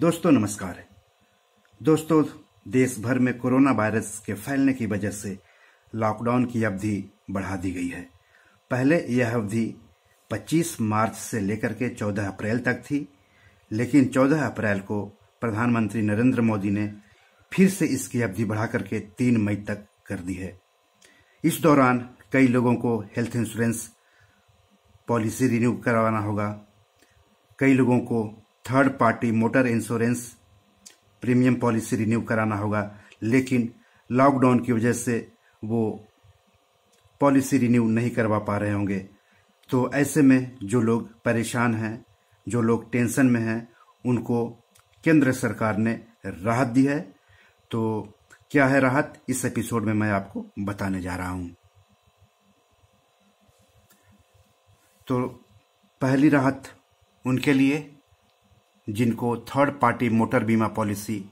दोस्तों नमस्कार दोस्तों देश भर में कोरोना वायरस के फैलने की वजह से लॉकडाउन की अवधि बढ़ा दी गई है पहले यह अवधि 25 मार्च से लेकर के 14 अप्रैल तक थी लेकिन 14 अप्रैल को प्रधानमंत्री नरेंद्र मोदी ने फिर से इसकी अवधि बढ़ा करके 3 मई तक कर दी है इस दौरान कई लोगों को हेल्थ इंश्योरेंस पॉलिसी रिन्यू करवाना होगा कई लोगों को third party motor insurance premium policy renew कराना होगा लेकिन लॉकडाउन की वजह से वो पॉलिसी रिन्यू नहीं करवा पा रहे होंगे तो ऐसे में जो लोग परेशान हैं जो लोग टेंशन में हैं उनको केंद्र सरकार ने राहत दी है तो क्या है राहत इस एपिसोड में मैं आपको बताने जा रहा हूं तो पहली राहत उनके लिए जिनको थर्ड पार्टी मोटर बीमा पॉलिसी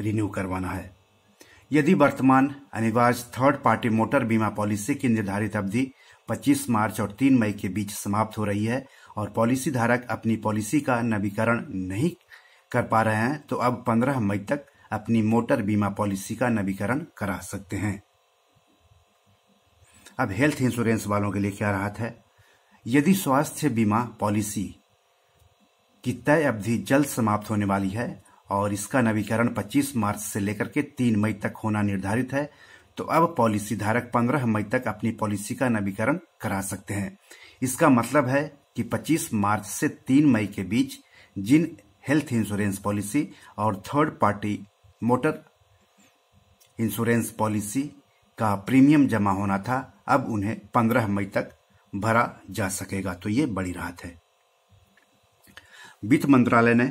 रिन्यू करवाना है यदि वर्तमान अनिवार्य थर्ड पार्टी मोटर बीमा पॉलिसी की निर्धारित अवधि 25 मार्च और 3 मई के बीच समाप्त हो रही है और पॉलिसी धारक अपनी पॉलिसी का नवीकरण नहीं कर पा रहे हैं तो अब 15 मई तक अपनी मोटर बीमा पॉलिसी का नवीकरण करा सकते हैं अब हेल्थ इंश्योरेंस वालों के लिए क्या राहत है यदि स्वास्थ्य बीमा पॉलिसी की तय अवधि जल्द समाप्त होने वाली है और इसका नवीकरण 25 मार्च से लेकर के 3 मई तक होना निर्धारित है तो अब पॉलिसी धारक 15 मई तक अपनी पॉलिसी का नवीकरण करा सकते हैं इसका मतलब है कि 25 मार्च से 3 मई के बीच जिन हेल्थ इंश्योरेंस पॉलिसी और third party motor insurance policy का प्रीमियम जमा होना था अब उन्हें 15 मई तक भरा जा सकेगा तो ये बड़ी राहत है वित्त मंत्रालय ने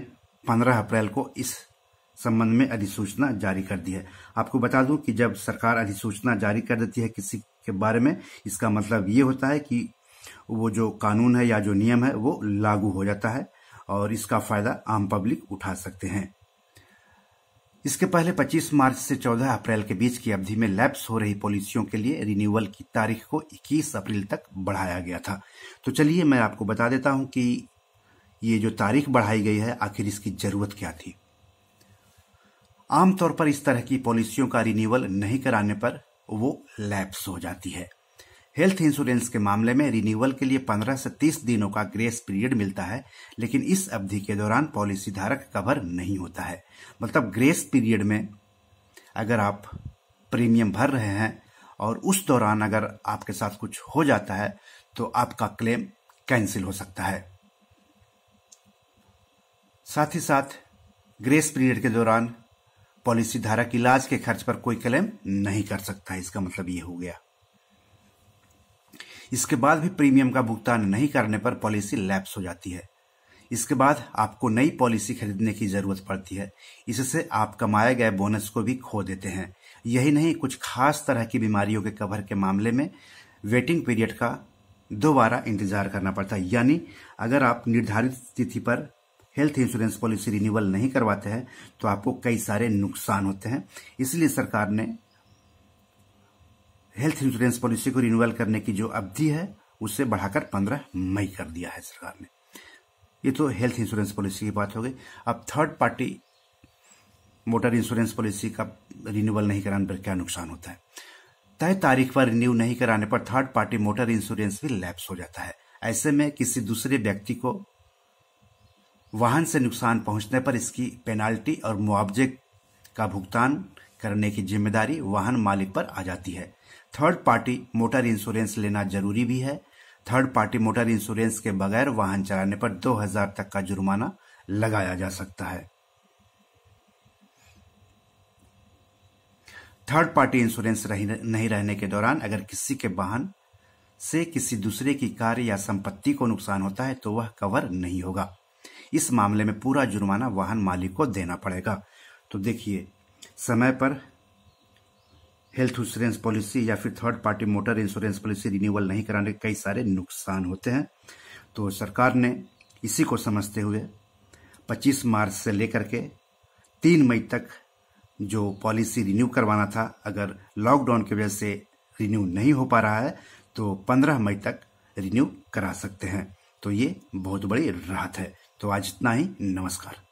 15 अप्रैल को इस संबंध में अधिसूचना जारी कर दी है आपको बता दूं कि जब सरकार अधिसूचना जारी कर देती है किसी के बारे में इसका मतलब ये होता है कि वो जो कानून है या जो नियम है वो लागू हो जाता है और इसका फायदा आम पब्लिक उठा सकते हैं इसके पहले 25 मार्च से 14 अप्रैल के बीच की अवधि में लैप्स हो रही पॉलिसियों के लिए रिन्यूअल की तारीख को 21 अप्रैल तक बढ़ाया गया था तो चलिए मैं आपको बता देता हूं कि ये जो तारीख बढ़ाई गई है आखिर इसकी जरूरत क्या थी आमतौर पर इस तरह की पॉलिसियों का रिन्यूअल नहीं कराने पर वो लैप्स हो जाती है हेल्थ इंश्योरेंस के मामले में रिन्यूअल के लिए 15 से 30 दिनों का ग्रेस पीरियड मिलता है लेकिन इस अवधि के दौरान पॉलिसी धारक कवर नहीं होता है मतलब ग्रेस पीरियड में अगर आप प्रीमियम भर रहे हैं और उस दौरान अगर आपके साथ कुछ हो जाता है तो आपका क्लेम कैंसिल हो सकता है साथ ही साथ ग्रेस पीरियड के दौरान पॉलिसी धारक इलाज के खर्च पर कोई क्लेम नहीं कर सकता इसका मतलब यह हो गया इसके बाद भी प्रीमियम का भुगतान नहीं करने पर पॉलिसी लैप्स हो जाती है इसके बाद आपको नई पॉलिसी खरीदने की जरूरत पड़ती है इससे आप कमाए गए बोनस को भी खो देते हैं यही नहीं कुछ खास तरह की बीमारियों के कवर के मामले में वेटिंग पीरियड का दोबारा इंतजार करना पड़ता है यानी अगर आप निर्धारित तिथि पर हेल्थ इंश्योरेंस पॉलिसी रिन्यूअल नहीं करवाते हैं तो आपको कई सारे नुकसान होते हैं इसलिए सरकार ने हेल्थ इंश्योरेंस पॉलिसी को रिन्यूअल करने की जो अवधि है उसे बढ़ाकर पंद्रह मई कर दिया है सरकार ने ये तो हेल्थ इंश्योरेंस पॉलिसी की बात हो गई अब third party motor insurance policy का रिन्यूअल नहीं कराने पर क्या नुकसान होता है तय तारीख पर रिन्यू नहीं कराने पर थर्ड पार्टी मोटर इंश्योरेंस भी लैप्स हो जाता है ऐसे में किसी दूसरे व्यक्ति को वाहन से नुकसान पहुंचने पर इसकी पेनाल्टी और मुआवजे का भुगतान करने की जिम्मेदारी वाहन मालिक पर आ जाती है थर्ड पार्टी मोटर इंश्योरेंस लेना जरूरी भी है थर्ड पार्टी मोटर इंश्योरेंस के बगैर वाहन चलाने पर 2000 तक का जुर्माना लगाया जा सकता है थर्ड पार्टी इंश्योरेंस नहीं रहने के दौरान अगर किसी के वाहन से किसी दूसरे की कार या संपत्ति को नुकसान होता है तो वह कवर नहीं होगा इस मामले में पूरा जुर्माना वाहन मालिक को देना पड़ेगा तो देखिए समय पर हेल्थ इंश्योरेंस पॉलिसी या फिर third party motor insurance policy renewal नहीं कराने के कई सारे नुकसान होते हैं तो सरकार ने इसी को समझते हुए 25 मार्च से लेकर के 3 मई तक जो पॉलिसी रिन्यू करवाना था अगर लॉकडाउन की वजह से रिन्यू नहीं हो पा रहा है तो 15 मई तक रिन्यू करा सकते हैं तो ये बहुत बड़ी राहत है तो आज इतना ही नमस्कार